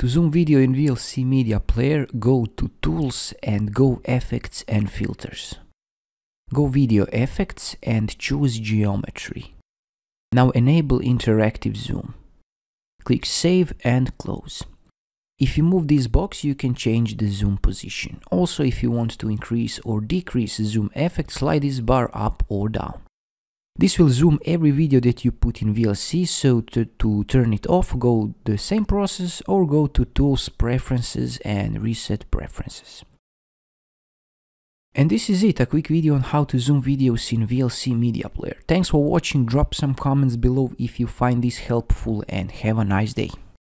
To zoom video in VLC Media Player, go to Tools and go Effects and Filters. Go Video Effects and choose Geometry. Now enable Interactive Zoom. Click Save and Close. If you move this box, you can change the zoom position. Also, if you want to increase or decrease zoom effect, slide this bar up or down. This will zoom every video that you put in VLC, so to, to, turn it off go the same process or go to Tools Preferences and Reset Preferences. And this is it, a quick video on how to zoom videos in VLC Media Player. Thanks for watching, drop some comments below if you find this helpful and have a nice day.